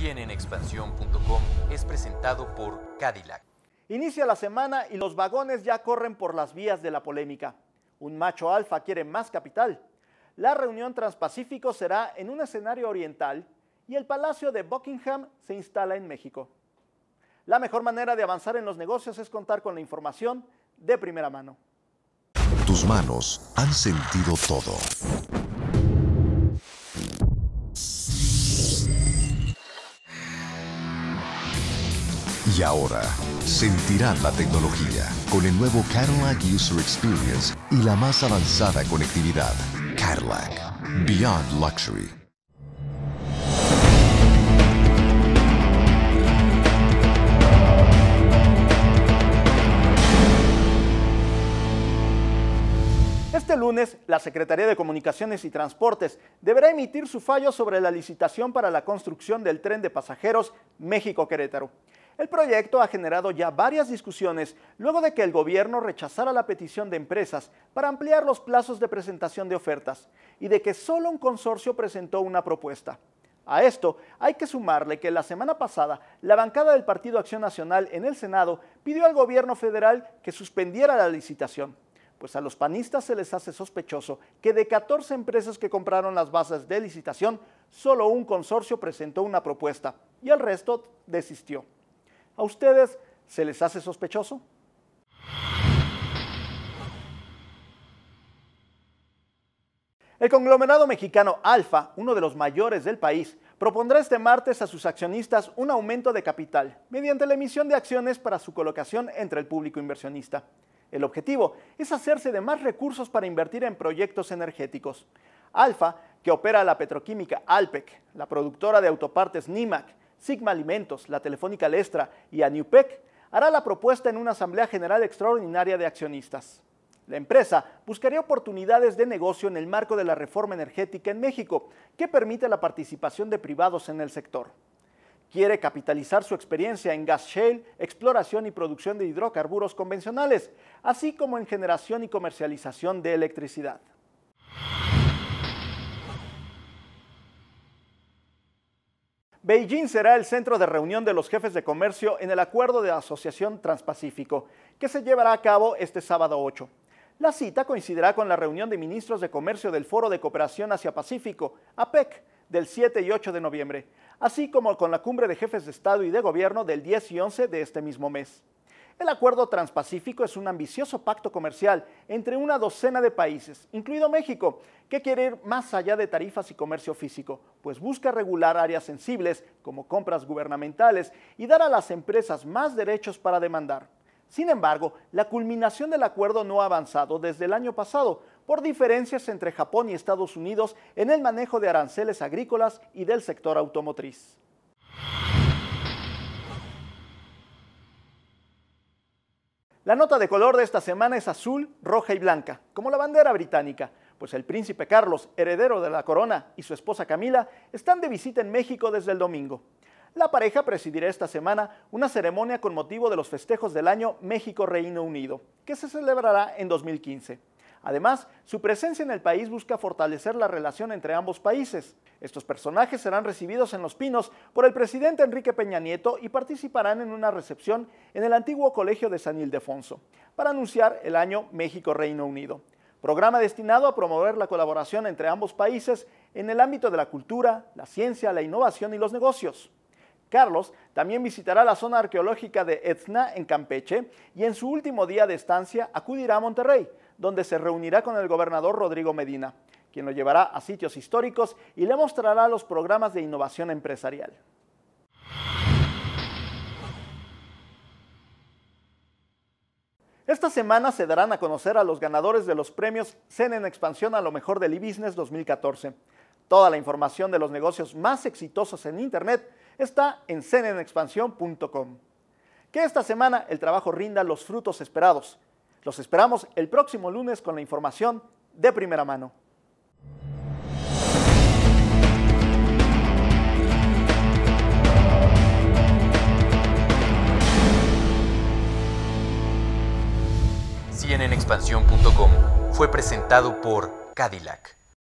100 es presentado por Cadillac. Inicia la semana y los vagones ya corren por las vías de la polémica. Un macho alfa quiere más capital. La reunión transpacífico será en un escenario oriental y el Palacio de Buckingham se instala en México. La mejor manera de avanzar en los negocios es contar con la información de primera mano. Tus manos han sentido todo Y ahora, sentirán la tecnología con el nuevo Cadillac User Experience y la más avanzada conectividad. Cadillac. Beyond Luxury. Este lunes, la Secretaría de Comunicaciones y Transportes deberá emitir su fallo sobre la licitación para la construcción del tren de pasajeros México-Querétaro. El proyecto ha generado ya varias discusiones luego de que el gobierno rechazara la petición de empresas para ampliar los plazos de presentación de ofertas y de que solo un consorcio presentó una propuesta. A esto hay que sumarle que la semana pasada la bancada del Partido Acción Nacional en el Senado pidió al gobierno federal que suspendiera la licitación, pues a los panistas se les hace sospechoso que de 14 empresas que compraron las bases de licitación, solo un consorcio presentó una propuesta y el resto desistió. ¿A ustedes se les hace sospechoso? El conglomerado mexicano Alfa, uno de los mayores del país, propondrá este martes a sus accionistas un aumento de capital mediante la emisión de acciones para su colocación entre el público inversionista. El objetivo es hacerse de más recursos para invertir en proyectos energéticos. Alfa, que opera la petroquímica Alpec, la productora de autopartes Nimac Sigma Alimentos, la Telefónica Lestra y ANIUPEC hará la propuesta en una Asamblea General Extraordinaria de Accionistas. La empresa buscaría oportunidades de negocio en el marco de la reforma energética en México, que permite la participación de privados en el sector. Quiere capitalizar su experiencia en gas shale, exploración y producción de hidrocarburos convencionales, así como en generación y comercialización de electricidad. Beijing será el centro de reunión de los jefes de comercio en el Acuerdo de Asociación Transpacífico, que se llevará a cabo este sábado 8. La cita coincidirá con la reunión de ministros de comercio del Foro de Cooperación Asia-Pacífico, APEC, del 7 y 8 de noviembre, así como con la cumbre de jefes de Estado y de Gobierno del 10 y 11 de este mismo mes. El Acuerdo Transpacífico es un ambicioso pacto comercial entre una docena de países, incluido México, que quiere ir más allá de tarifas y comercio físico, pues busca regular áreas sensibles como compras gubernamentales y dar a las empresas más derechos para demandar. Sin embargo, la culminación del acuerdo no ha avanzado desde el año pasado por diferencias entre Japón y Estados Unidos en el manejo de aranceles agrícolas y del sector automotriz. La nota de color de esta semana es azul, roja y blanca, como la bandera británica, pues el príncipe Carlos, heredero de la corona, y su esposa Camila están de visita en México desde el domingo. La pareja presidirá esta semana una ceremonia con motivo de los festejos del año México-Reino Unido, que se celebrará en 2015. Además, su presencia en el país busca fortalecer la relación entre ambos países. Estos personajes serán recibidos en Los Pinos por el presidente Enrique Peña Nieto y participarán en una recepción en el antiguo Colegio de San Ildefonso para anunciar el año México-Reino Unido, programa destinado a promover la colaboración entre ambos países en el ámbito de la cultura, la ciencia, la innovación y los negocios. Carlos también visitará la zona arqueológica de Etna en Campeche y en su último día de estancia acudirá a Monterrey donde se reunirá con el gobernador Rodrigo Medina, quien lo llevará a sitios históricos y le mostrará los programas de innovación empresarial. Esta semana se darán a conocer a los ganadores de los premios Cenen en Expansión a lo mejor del e-business 2014. Toda la información de los negocios más exitosos en Internet está en cenenexpansión.com. Que esta semana el trabajo rinda los frutos esperados los esperamos el próximo lunes con la información de primera mano. Expansión.com fue presentado por Cadillac.